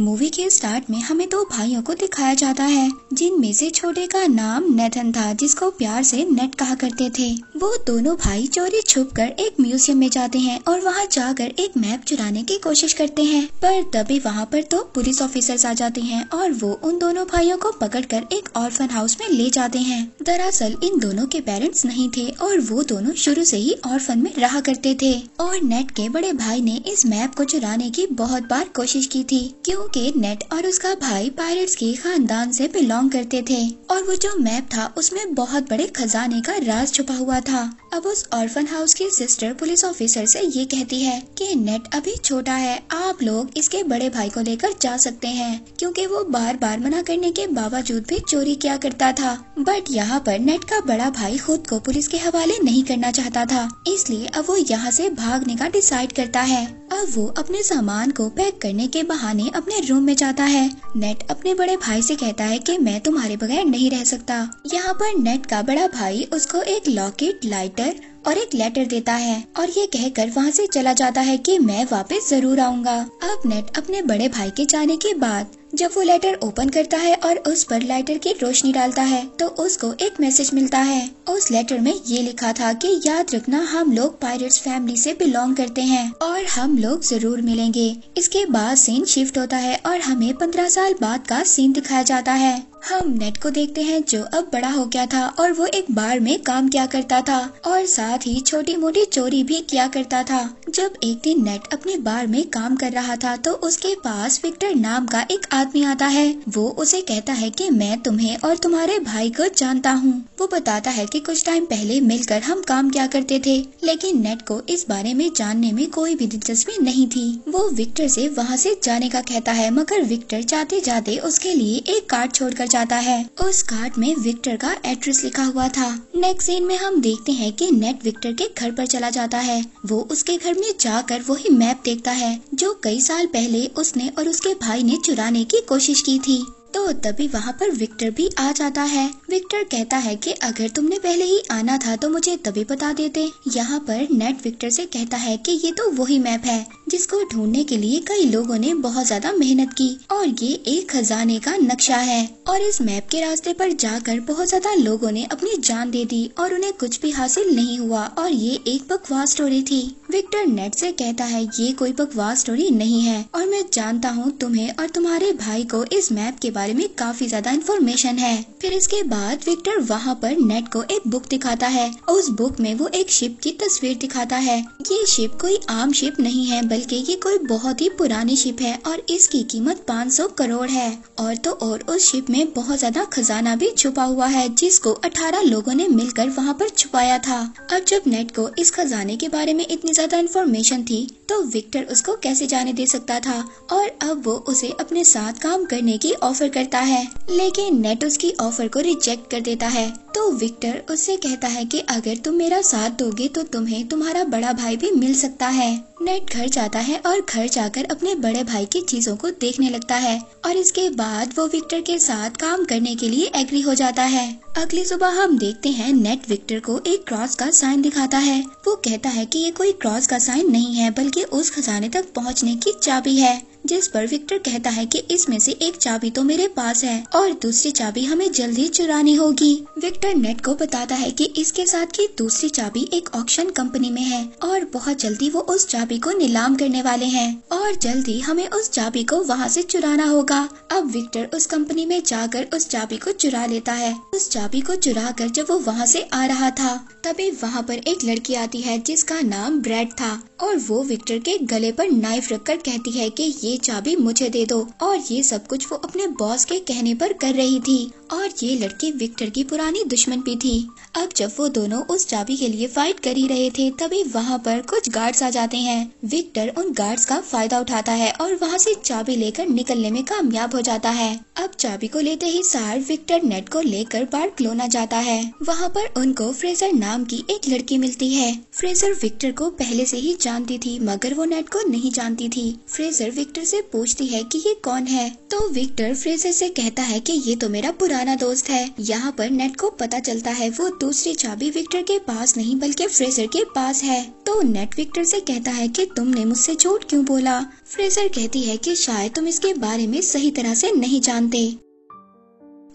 movie के start में हमें दो भाइयों को दिखाया जाता है जिनमें से छोटे का नाम नेथन था जिसको प्यार से नेट कहा करते थे वो दोनों भाई चोरी छुप कर एक म्यूजियम में जाते हैं और वहाँ जाकर एक मैप चुराने की कोशिश करते हैं पर तभी वहाँ पर दो तो पुलिस ऑफिसर्स आ जाते हैं और वो उन दोनों भाइयों को पकड़ कर एक ऑर्फन हाउस में ले जाते हैं दरअसल इन दोनों के पेरेंट्स नहीं थे और वो दोनों शुरू से ही ऑर्फन में रहा करते थे और नेट के बड़े भाई ने इस मैप को चुराने की बहुत बार कोशिश की थी क्यों क्योंकि नेट और उसका भाई पायरेट्स की खानदान से बिलोंग करते थे और वो जो मैप था उसमें बहुत बड़े खजाने का राज छुपा हुआ था अब उस ऑर्फन हाउस की सिस्टर पुलिस ऑफिसर से ये कहती है कि नेट अभी छोटा है आप लोग इसके बड़े भाई को लेकर जा सकते हैं क्योंकि वो बार बार मना करने के बावजूद भी चोरी किया करता था बट यहाँ पर नेट का बड़ा भाई खुद को पुलिस के हवाले नहीं करना चाहता था इसलिए अब वो यहाँ से भागने का डिसाइड करता है अब वो अपने सामान को पैक करने के बहाने अपने अपने रूम में जाता है नेट अपने बड़े भाई से कहता है कि मैं तुम्हारे बगैर नहीं रह सकता यहाँ पर नेट का बड़ा भाई उसको एक लॉकेट लाइटर और एक लेटर देता है और ये कहकर वहाँ से चला जाता है कि मैं वापस जरूर आऊँगा अब नेट अपने बड़े भाई के जाने के बाद जब वो लेटर ओपन करता है और उस पर लाइटर की रोशनी डालता है तो उसको एक मैसेज मिलता है उस लेटर में ये लिखा था कि याद रखना हम लोग पायरेट्स फैमिली से बिलोंग करते हैं और हम लोग जरूर मिलेंगे इसके बाद सीन शिफ्ट होता है और हमें पंद्रह साल बाद का सीन दिखाया जाता है हम नेट को देखते हैं जो अब बड़ा हो गया था और वो एक बार में काम किया करता था और साथ ही छोटी मोटी चोरी भी किया करता था जब एक दिन नेट अपने बार में काम कर रहा था तो उसके पास विक्टर नाम का एक आदमी आता है वो उसे कहता है कि मैं तुम्हें और तुम्हारे भाई को जानता हूँ वो बताता है कि कुछ टाइम पहले मिलकर हम काम किया करते थे लेकिन नेट को इस बारे में जानने में कोई भी दिलचस्पी नहीं थी वो विक्टर से वहाँ से जाने का कहता है मगर विक्टर जाते जाते उसके लिए एक कार्ड छोड़कर जाता है उस कार्ड में विक्टर का एड्रेस लिखा हुआ था नेक्स्ट सीन में हम देखते हैं कि नेट विक्टर के घर पर चला जाता है वो उसके घर में जाकर वही मैप देखता है जो कई साल पहले उसने और उसके भाई ने चुराने की कोशिश की थी तो तभी वहाँ पर विक्टर भी आ जाता है विक्टर कहता है कि अगर तुमने पहले ही आना था तो मुझे तभी बता देते यहाँ पर नेट विक्टर से कहता है कि ये तो वही मैप है जिसको ढूंढने के लिए कई लोगों ने बहुत ज्यादा मेहनत की और ये एक खजाने का नक्शा है और इस मैप के रास्ते पर जाकर बहुत ज्यादा लोगों ने अपनी जान दे दी और उन्हें कुछ भी हासिल नहीं हुआ और ये एक बकवास स्टोरी थी विक्टर नेट से कहता है ये कोई बकवास स्टोरी नहीं है और मैं जानता हूँ तुम्हें और तुम्हारे भाई को इस मैप के बारे में काफी ज्यादा इन्फॉर्मेशन है फिर इसके बाद बाद विक्टर वहाँ पर नेट को एक बुक दिखाता है और उस बुक में वो एक शिप की तस्वीर दिखाता है ये शिप कोई आम शिप नहीं है बल्कि ये कोई बहुत ही पुरानी शिप है और इसकी कीमत 500 करोड़ है और तो और उस शिप में बहुत ज्यादा खजाना भी छुपा हुआ है जिसको 18 लोगों ने मिलकर वहाँ पर छुपाया था और जब नेट को इस खजाने के बारे में इतनी ज्यादा इन्फॉर्मेशन थी तो विक्टर उसको कैसे जाने दे सकता था और अब वो उसे अपने साथ काम करने की ऑफर करता है लेकिन नेट उसकी ऑफर को रिजेक्ट रिजेक्ट कर देता है तो विक्टर उससे कहता है कि अगर तुम मेरा साथ दोगे तो तुम्हें तुम्हारा बड़ा भाई भी मिल सकता है नेट घर जाता है और घर जाकर अपने बड़े भाई की चीजों को देखने लगता है और इसके बाद वो विक्टर के साथ काम करने के लिए एग्री हो जाता है अगली सुबह हम देखते हैं नेट विक्टर को एक क्रॉस का साइन दिखाता है वो कहता है कि ये कोई क्रॉस का साइन नहीं है बल्कि उस खजाने तक पहुंचने की चाबी है जिस पर विक्टर कहता है कि इसमें से एक चाबी तो मेरे पास है और दूसरी चाबी हमें जल्दी चुरानी होगी विक्टर नेट को बताता है कि इसके साथ की दूसरी चाबी एक ऑक्शन कंपनी में है और बहुत जल्दी वो उस चाबी चाबी को नीलाम करने वाले हैं और जल्दी हमें उस चाबी को वहाँ से चुराना होगा अब विक्टर उस कंपनी में जाकर उस चाबी को चुरा लेता है उस चाबी को चुरा कर जब वो वहाँ से आ रहा था तभी वहाँ पर एक लड़की आती है जिसका नाम ब्रेड था और वो विक्टर के गले पर नाइफ रखकर कहती है कि ये चाबी मुझे दे दो और ये सब कुछ वो अपने बॉस के कहने पर कर रही थी और ये लड़की विक्टर की पुरानी दुश्मन भी थी अब जब वो दोनों उस चाबी के लिए फाइट कर ही रहे थे तभी वहाँ पर कुछ गार्ड्स आ जाते हैं हैं विक्टर उन गार्ड्स का फायदा उठाता है और वहाँ से चाबी लेकर निकलने में कामयाब हो जाता है अब चाबी को लेते ही सार विक्टर नेट को लेकर बार्कलोना जाता है वहाँ पर उनको फ्रेजर नाम की एक लड़की मिलती है फ्रेजर विक्टर को पहले से ही जानती थी मगर वो नेट को नहीं जानती थी फ्रेजर विक्टर से पूछती है कि ये कौन है तो विक्टर फ्रेजर से कहता है कि ये तो मेरा पुराना दोस्त है यहाँ पर नेट को पता चलता है वो दूसरी चाबी विक्टर के पास नहीं बल्कि फ्रेजर के पास है तो नेट विक्टर से कहता है कि तुमने मुझसे झूठ क्यों बोला फ्रेजर कहती है कि शायद तुम इसके बारे में सही तरह से नहीं जानते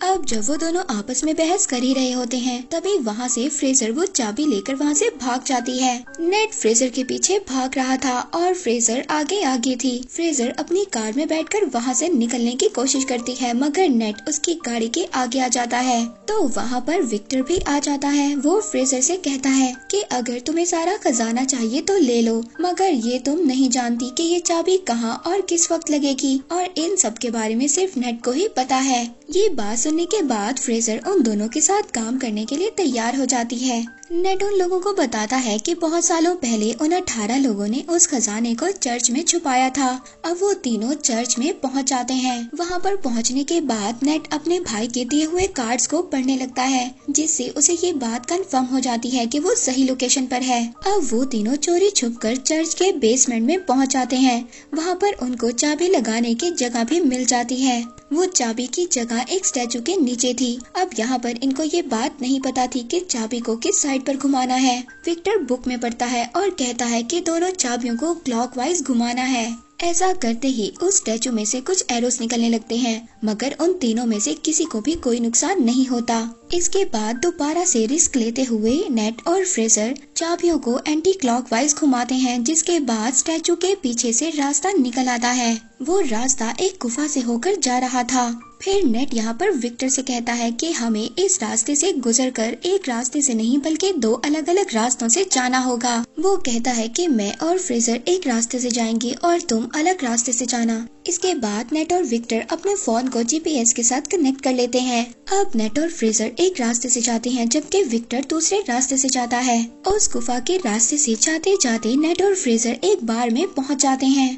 अब जब वो दोनों आपस में बहस कर ही रहे होते हैं तभी वहाँ से फ्रेजर वो चाबी लेकर वहाँ से भाग जाती है नेट फ्रेजर के पीछे भाग रहा था और फ्रेजर आगे आगे थी फ्रेजर अपनी कार में बैठकर वहाँ से निकलने की कोशिश करती है मगर नेट उसकी गाड़ी के आगे आ जाता है तो वहाँ पर विक्टर भी आ जाता है वो फ्रेजर से कहता है कि अगर तुम्हें सारा खजाना चाहिए तो ले लो मगर ये तुम नहीं जानती कि ये चाबी कहाँ और किस वक्त लगेगी और इन सब के बारे में सिर्फ नेट को ही पता है ये बात करने के बाद फ्रेजर उन दोनों के साथ काम करने के लिए तैयार हो जाती है नेट उन लोगों को बताता है कि बहुत सालों पहले उन अठारह लोगों ने उस खजाने को चर्च में छुपाया था अब वो तीनों चर्च में पहुंच जाते हैं वहां पर पहुंचने के बाद नेट अपने भाई के दिए हुए कार्ड्स को पढ़ने लगता है जिससे उसे ये बात कंफर्म हो जाती है कि वो सही लोकेशन पर है अब वो तीनों चोरी छुप कर चर्च के बेसमेंट में पहुँच जाते हैं वहाँ पर उनको चाबी लगाने की जगह भी मिल जाती है वो चाबी की जगह एक स्टेचू के नीचे थी अब यहाँ पर इनको ये बात नहीं पता थी की चाबी को किस साइड साइड पर घुमाना है विक्टर बुक में पढ़ता है और कहता है कि दोनों चाबियों को क्लॉकवाइज घुमाना है ऐसा करते ही उस स्टैचू में से कुछ एरोस निकलने लगते हैं मगर उन तीनों में से किसी को भी कोई नुकसान नहीं होता इसके बाद दोबारा से रिस्क लेते हुए नेट और फ्रेजर चाबियों को एंटी क्लॉकवाइज घुमाते हैं जिसके बाद स्टैचू के पीछे से रास्ता निकल आता है वो रास्ता एक गुफा से होकर जा रहा था फिर नेट यहाँ पर विक्टर से कहता है कि हमें इस रास्ते से गुजरकर एक रास्ते से नहीं बल्कि दो अलग अलग रास्तों से जाना होगा वो कहता है कि मैं और फ्रेजर एक रास्ते से जाएंगे और तुम अलग रास्ते से जाना इसके बाद नेट और विक्टर अपने फोन को जीपीएस के साथ कनेक्ट कर लेते हैं अब नेट और फ्रीजर एक रास्ते से जाते हैं जबकि विक्टर दूसरे रास्ते से जाता है उस गुफा के रास्ते से जाते जाते नेट और फ्रीजर एक बार में पहुंच जाते हैं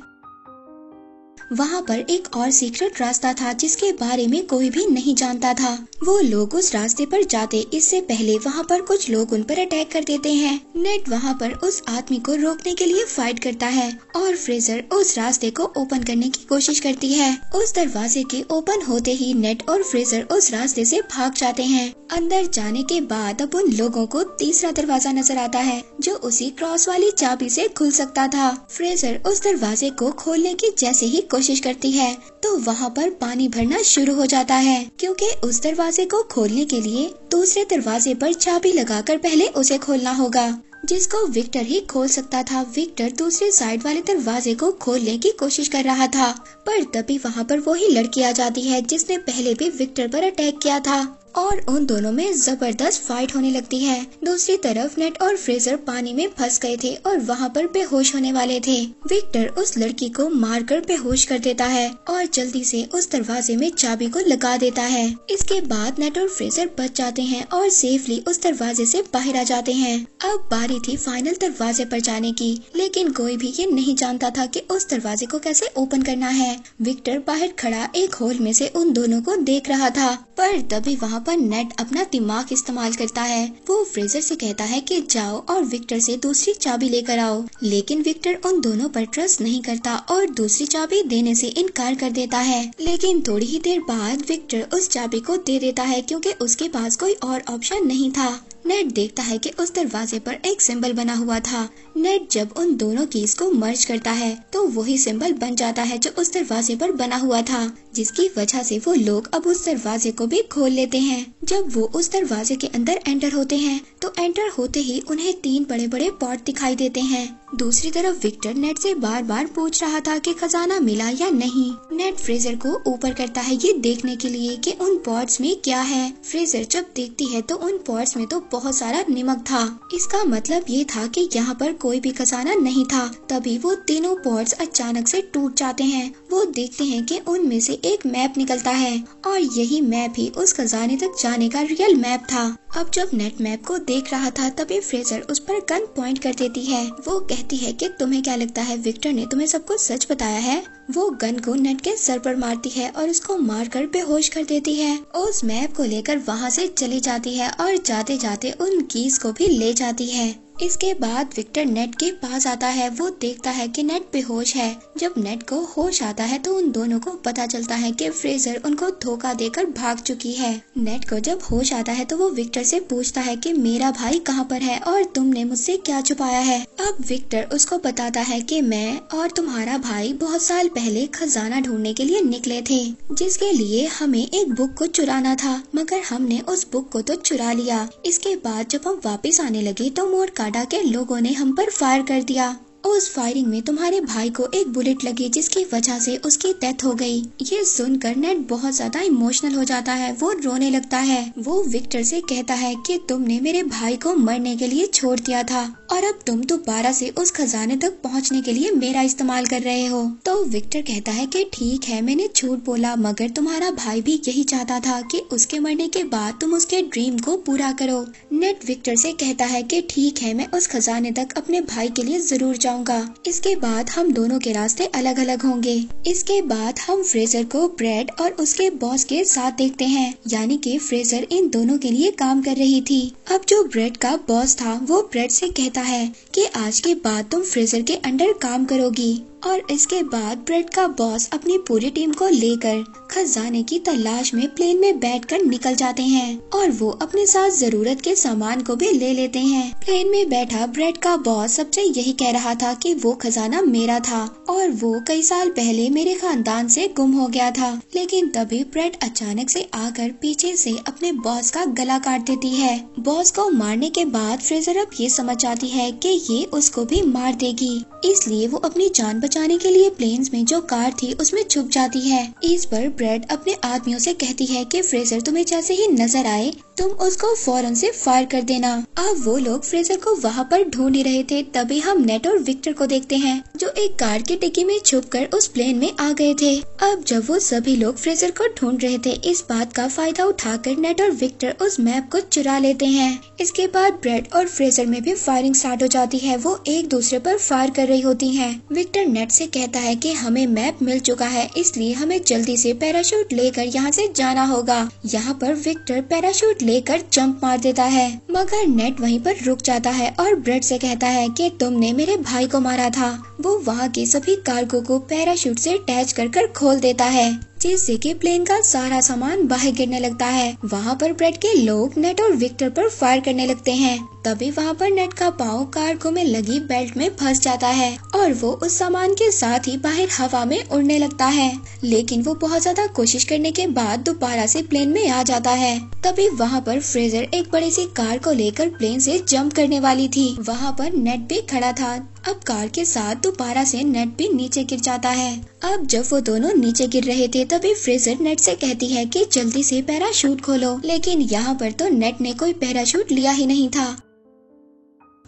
वहाँ पर एक और सीक्रेट रास्ता था जिसके बारे में कोई भी नहीं जानता था वो लोग उस रास्ते पर जाते इससे पहले वहाँ पर कुछ लोग उन पर अटैक कर देते हैं नेट वहाँ पर उस आदमी को रोकने के लिए फाइट करता है और फ्रेजर उस रास्ते को ओपन करने की कोशिश करती है उस दरवाजे के ओपन होते ही नेट और फ्रेजर उस रास्ते से भाग जाते हैं अंदर जाने के बाद अब उन लोगों को तीसरा दरवाजा नजर आता है जो उसी क्रॉस वाली चाबी से खुल सकता था फ्रेजर उस दरवाजे को खोलने की जैसे ही कोशिश करती है तो वहाँ पर पानी भरना शुरू हो जाता है क्योंकि उस दरवाजे को खोलने के लिए दूसरे दरवाजे पर चाबी लगाकर पहले उसे खोलना होगा जिसको विक्टर ही खोल सकता था विक्टर दूसरे साइड वाले दरवाजे को खोलने की कोशिश कर रहा था पर तभी वहाँ पर वही लड़की आ जाती है जिसने पहले भी विक्टर पर अटैक किया था और उन दोनों में जबरदस्त फाइट होने लगती है दूसरी तरफ नेट और फ्रेजर पानी में फंस गए थे और वहाँ पर बेहोश होने वाले थे विक्टर उस लड़की को मारकर बेहोश कर देता है और जल्दी से उस दरवाजे में चाबी को लगा देता है इसके बाद नेट और फ्रेजर बच जाते हैं और सेफली उस दरवाजे से बाहर आ जाते हैं अब बारी थी फाइनल दरवाजे पर जाने की लेकिन कोई भी ये नहीं जानता था कि उस दरवाजे को कैसे ओपन करना है विक्टर बाहर खड़ा एक होल में से उन दोनों को देख रहा था पर तभी वहाँ पर नेट अपना दिमाग इस्तेमाल करता है वो फ्रेजर से कहता है कि जाओ और विक्टर से दूसरी चाबी लेकर आओ लेकिन विक्टर उन दोनों पर ट्रस्ट नहीं करता और दूसरी चाबी देने से इनकार कर देता है लेकिन थोड़ी ही देर बाद विक्टर उस चाबी को दे देता है क्योंकि उसके पास कोई और ऑप्शन नहीं था नेट देखता है कि उस दरवाजे पर एक सिंबल बना हुआ था नेट जब उन दोनों कीज को मर्ज करता है तो वही सिंबल बन जाता है जो उस दरवाजे पर बना हुआ था जिसकी वजह से वो लोग अब उस दरवाजे को भी खोल लेते हैं जब वो उस दरवाजे के अंदर एंटर होते हैं तो एंटर होते ही उन्हें तीन बड़े बड़े पॉट दिखाई देते हैं दूसरी तरफ विक्टर नेट से बार बार पूछ रहा था कि खजाना मिला या नहीं नेट फ्रेजर को ऊपर करता है ये देखने के लिए कि उन पॉट्स में क्या है फ्रेजर जब देखती है तो उन पॉट्स में तो बहुत सारा निमक था इसका मतलब ये था कि यहाँ पर कोई भी खजाना नहीं था तभी वो तीनों पॉट्स अचानक से टूट जाते हैं वो देखते हैं कि उनमें से एक मैप निकलता है और यही मैप ही उस खजाने तक जाने का रियल मैप था अब जब नेट मैप को देख रहा था तभी फ्रेजर उस पर गन पॉइंट कर देती है वो कहती है कि तुम्हें क्या लगता है विक्टर ने तुम्हें सब कुछ सच बताया है वो गन को नेट के सर पर मारती है और उसको मारकर बेहोश कर देती है उस मैप को लेकर वहाँ से चली जाती है और जाते जाते उन कीज को भी ले जाती है इसके बाद विक्टर नेट के पास आता है वो देखता है कि नेट बेहोश है जब नेट को होश आता है तो उन दोनों को पता चलता है कि फ्रेजर उनको धोखा देकर भाग चुकी है नेट को जब होश आता है तो वो विक्टर से पूछता है कि मेरा भाई कहाँ पर है और तुमने मुझसे क्या छुपाया है अब विक्टर उसको बताता है की मैं और तुम्हारा भाई बहुत साल पहले खजाना ढूंढने के लिए निकले थे जिसके लिए हमें एक बुक को चुराना था मगर हमने उस बुक को तो चुरा लिया इसके बाद जब हम वापिस आने लगे तो मोर का काडा के लोगों ने हम पर फायर कर दिया उस फायरिंग में तुम्हारे भाई को एक बुलेट लगी जिसकी वजह से उसकी डेथ हो गई ये सुनकर नेट बहुत ज्यादा इमोशनल हो जाता है वो रोने लगता है वो विक्टर से कहता है कि तुमने मेरे भाई को मरने के लिए छोड़ दिया था और अब तुम दोबारा से उस खजाने तक पहुंचने के लिए मेरा इस्तेमाल कर रहे हो तो विक्टर कहता है की ठीक है मैंने झूठ बोला मगर तुम्हारा भाई भी यही चाहता था की उसके मरने के बाद तुम उसके ड्रीम को पूरा करो नेट विक्टर से कहता है कि ठीक है मैं उस खजाने तक अपने भाई के लिए जरूर जाऊँ जाऊंगा इसके बाद हम दोनों के रास्ते अलग अलग होंगे इसके बाद हम फ्रेजर को ब्रेड और उसके बॉस के साथ देखते हैं यानी कि फ्रेजर इन दोनों के लिए काम कर रही थी अब जो ब्रेड का बॉस था वो ब्रेड से कहता है कि आज के बाद तुम फ्रेजर के अंडर काम करोगी और इसके बाद ब्रेड का बॉस अपनी पूरी टीम को लेकर खजाने की तलाश में प्लेन में बैठकर निकल जाते हैं और वो अपने साथ जरूरत के सामान को भी ले लेते हैं प्लेन में बैठा ब्रेड का बॉस सबसे यही कह रहा था कि वो खजाना मेरा था और वो कई साल पहले मेरे खानदान से गुम हो गया था लेकिन तभी ब्रेड अचानक से आकर पीछे से अपने बॉस का गला काट देती है बॉस को मारने के बाद फ्रेजर अब ये समझ आती है कि ये उसको भी मार देगी इसलिए वो अपनी जान बचा बचाने के लिए प्लेन्स में जो कार थी उसमें छुप जाती है इस पर ब्रेड अपने आदमियों से कहती है कि फ्रेजर तुम्हें जैसे ही नजर आए तुम उसको फौरन से फायर कर देना अब वो लोग फ्रेजर को वहाँ पर ढूंढ रहे थे तभी हम नेट और विक्टर को देखते हैं जो एक कार के टिक्की में छुप कर उस प्लेन में आ गए थे अब जब वो सभी लोग फ्रेजर को ढूंढ रहे थे इस बात का फायदा उठाकर नेट और विक्टर उस मैप को चुरा लेते हैं इसके बाद ब्रेड और फ्रेजर में भी फायरिंग स्टार्ट हो जाती है वो एक दूसरे पर फायर कर रही होती है विक्टर नेट मैप से कहता है कि हमें मैप मिल चुका है इसलिए हमें जल्दी से पैराशूट लेकर यहाँ से जाना होगा यहाँ पर विक्टर पैराशूट लेकर जंप मार देता है मगर नेट वहीं पर रुक जाता है और ब्रेड से कहता है कि तुमने मेरे भाई को मारा था वो वहाँ के सभी कार्गो को पैराशूट से अटैच कर कर खोल देता है जिससे कि प्लेन का सारा सामान बाहर गिरने लगता है वहाँ पर ब्रेड के लोग नेट और विक्टर पर फायर करने लगते हैं तभी वहाँ पर नेट का पाँव कार्गो में लगी बेल्ट में फंस जाता है और वो उस सामान के साथ ही बाहर हवा में उड़ने लगता है लेकिन वो बहुत ज्यादा कोशिश करने के बाद दोबारा से प्लेन में आ जाता है तभी वहाँ पर फ्रेजर एक बड़ी सी कार को लेकर प्लेन से जंप करने वाली थी वहाँ पर नेट भी खड़ा था अब कार के साथ दोबारा से नेट भी नीचे गिर जाता है अब जब वो दोनों नीचे गिर रहे थे तभी फ्रेजर नेट से कहती है कि जल्दी से पैराशूट खोलो लेकिन यहाँ पर तो नेट ने कोई पैराशूट लिया ही नहीं था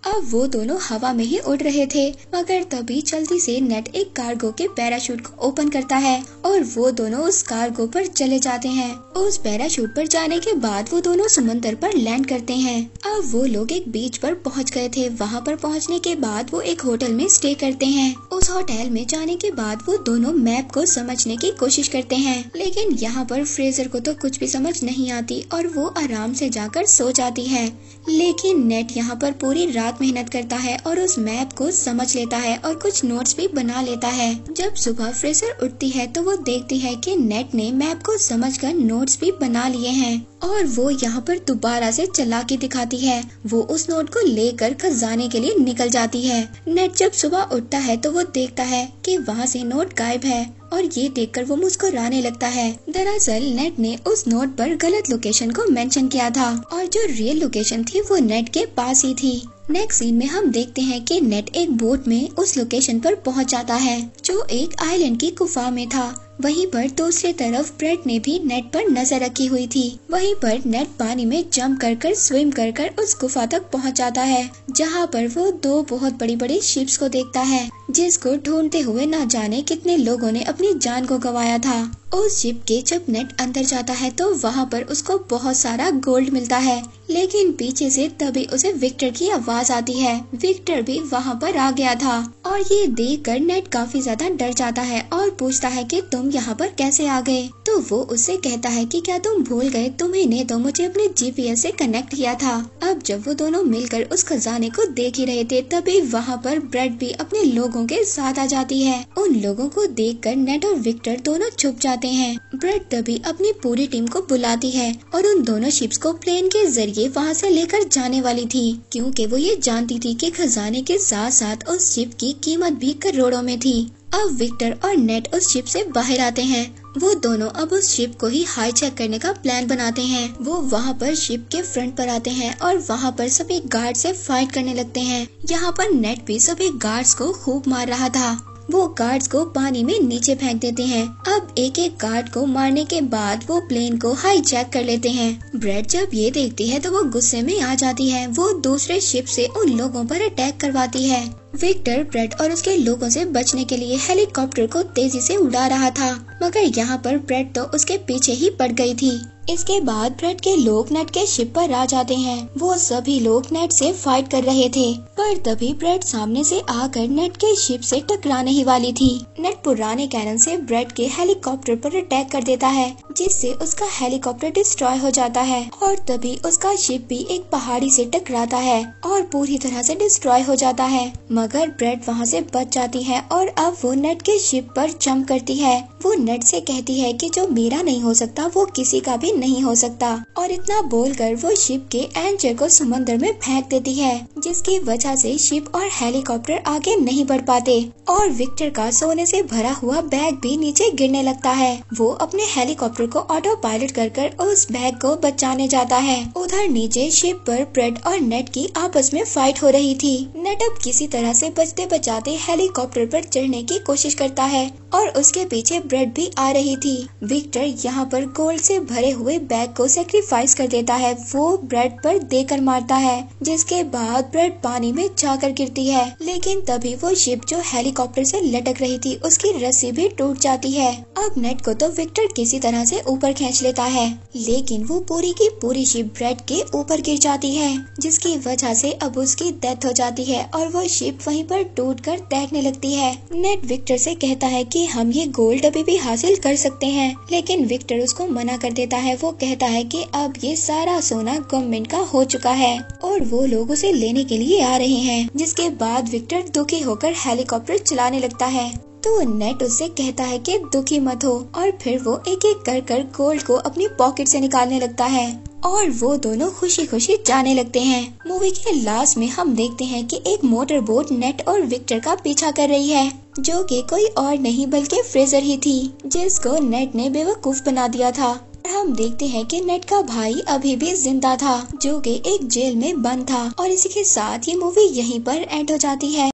अब वो दोनों हवा में ही उड़ रहे थे मगर तभी जल्दी से नेट एक कार्गो के पैराशूट को ओपन करता है और वो दोनों उस कार्गो पर चले जाते हैं उस पैराशूट पर जाने के बाद वो दोनों समंदर पर लैंड करते हैं अब वो लोग एक बीच पर पहुंच गए थे वहां पर पहुंचने के बाद वो एक होटल में स्टे करते हैं उस होटल में जाने के बाद वो दोनों मैप को समझने की कोशिश करते हैं लेकिन यहाँ पर फ्रेजर को तो कुछ भी समझ नहीं आती और वो आराम से जाकर सो जाती है लेकिन नेट यहाँ पर पूरी रात रात मेहनत करता है और उस मैप को समझ लेता है और कुछ नोट्स भी बना लेता है जब सुबह फ्रेशर उठती है तो वो देखती है कि नेट ने मैप को समझकर नोट्स भी बना लिए हैं और वो यहाँ पर दोबारा से के दिखाती है वो उस नोट को लेकर खजाने के लिए निकल जाती है नेट जब सुबह उठता है तो वो देखता है कि वहाँ से नोट गायब है और ये देखकर वो मुस्कुराने लगता है दरअसल नेट ने उस नोट पर गलत लोकेशन को मेंशन किया था और जो रियल लोकेशन थी वो नेट के पास ही थी नेक्स्ट सीन में हम देखते हैं कि नेट एक बोट में उस लोकेशन पर पहुंच जाता है जो एक आइलैंड की गुफा में था वहीं पर दूसरी तरफ ब्रेड ने भी नेट पर नजर रखी हुई थी वहीं पर नेट पानी में जंप कर कर स्विम कर कर उस गुफा तक पहुंच जाता है जहां पर वो दो बहुत बड़ी बड़ी शिप्स को देखता है जिसको ढूंढते हुए न जाने कितने लोगों ने अपनी जान को गवाया था उस शिप के जब नेट अंदर जाता है तो वहाँ पर उसको बहुत सारा गोल्ड मिलता है लेकिन पीछे से तभी उसे विक्टर की आवाज आती है विक्टर भी वहाँ पर आ गया था और ये देख कर नेट काफी ज्यादा डर जाता है और पूछता है कि तुम यहाँ पर कैसे आ गए तो वो उससे कहता है कि क्या तुम भूल गए तुम्हें तो मुझे अपने जीपीएस से कनेक्ट किया था अब जब वो दोनों मिलकर उस खजाने को देख ही रहे थे तभी वहाँ पर ब्रेड भी अपने लोगों के साथ आ जाती है उन लोगों को देख कर नेट और विक्टर दोनों छुप जाते हैं ब्रेड तभी अपनी पूरी टीम को बुलाती है और उन दोनों शिप्स को प्लेन के जरिए ये वहाँ से लेकर जाने वाली थी क्योंकि वो ये जानती थी कि खजाने के साथ साथ उस शिप की कीमत भी करोड़ों में थी अब विक्टर और नेट उस शिप से बाहर आते हैं वो दोनों अब उस शिप को ही हाई चेक करने का प्लान बनाते हैं वो वहाँ पर शिप के फ्रंट पर आते हैं और वहाँ पर सभी गार्ड से फाइट करने लगते हैं यहाँ पर नेट भी सभी गार्ड्स को खूब मार रहा था वो गार्ड्स को पानी में नीचे फेंक देते हैं अब एक एक गार्ड को मारने के बाद वो प्लेन को हाईजैक कर लेते हैं ब्रेड जब ये देखती है तो वो गुस्से में आ जाती है वो दूसरे शिप से उन लोगों पर अटैक करवाती है विक्टर ब्रेड और उसके लोगों से बचने के लिए हेलीकॉप्टर को तेजी से उड़ा रहा था मगर यहाँ पर ब्रेड तो उसके पीछे ही पड़ गई थी इसके बाद ब्रेड के लोग नेट के शिप पर आ जाते हैं वो सभी लोग नेट से फाइट कर रहे थे पर तभी ब्रेड सामने से आकर नेट के शिप से टकराने ही वाली थी नेट पुराने कैनन से ब्रेड के हेलीकॉप्टर पर अटैक कर देता है जिससे उसका हेलीकॉप्टर डिस्ट्रॉय हो जाता है और तभी उसका शिप भी एक पहाड़ी से टकराता है और पूरी तरह से डिस्ट्रॉय हो जाता है मगर ब्रेड वहाँ से बच जाती है और अब वो नेट के शिप पर जम्प करती है वो नेट से कहती है कि जो मेरा नहीं हो सकता वो किसी का भी नहीं हो सकता और इतना बोलकर वो शिप के एंचर को समंदर में फेंक देती है जिसकी वजह से शिप और हेलीकॉप्टर आगे नहीं बढ़ पाते और विक्टर का सोने से भरा हुआ बैग भी नीचे गिरने लगता है वो अपने हेलीकॉप्टर को ऑटो पायलट कर कर उस बैग को बचाने जाता है उधर नीचे शिप पर ब्रेड और नेट की आपस में फाइट हो रही थी नेट अब किसी तरह से बचते बचाते हेलीकॉप्टर पर चढ़ने की कोशिश करता है और उसके पीछे ब्रेड भी आ रही थी विक्टर यहाँ पर गोल्ड से भरे हुए हुए बैग को सेक्रीफाइस कर देता है वो ब्रेड पर देकर मारता है जिसके बाद ब्रेड पानी में जाकर गिरती है लेकिन तभी वो शिप जो हेलीकॉप्टर से लटक रही थी उसकी रस्सी भी टूट जाती है अब नेट को तो विक्टर किसी तरह से ऊपर खींच लेता है लेकिन वो पूरी की पूरी शिप ब्रेड के ऊपर गिर जाती है जिसकी वजह से अब उसकी डेथ हो जाती है और वो शिप वही पर टूट कर तैरने लगती है नेट विक्टर से कहता है कि हम ये गोल्ड अभी भी हासिल कर सकते हैं लेकिन विक्टर उसको मना कर देता है वो कहता है कि अब ये सारा सोना गवर्नमेंट का हो चुका है और वो लोग उसे लेने के लिए आ रहे हैं जिसके बाद विक्टर दुखी होकर हेलीकॉप्टर चलाने लगता है तो नेट उससे कहता है कि दुखी मत हो और फिर वो एक एक कर कर गोल्ड को अपनी पॉकेट से निकालने लगता है और वो दोनों खुशी खुशी जाने लगते हैं मूवी के लास्ट में हम देखते हैं कि एक मोटर बोट नेट और विक्टर का पीछा कर रही है जो कि कोई और नहीं बल्कि फ्रेजर ही थी जिसको नेट ने बेवकूफ बना दिया था हम देखते हैं कि नेट का भाई अभी भी जिंदा था जो कि एक जेल में बंद था और इसी के साथ ये मूवी यहीं पर एंड हो जाती है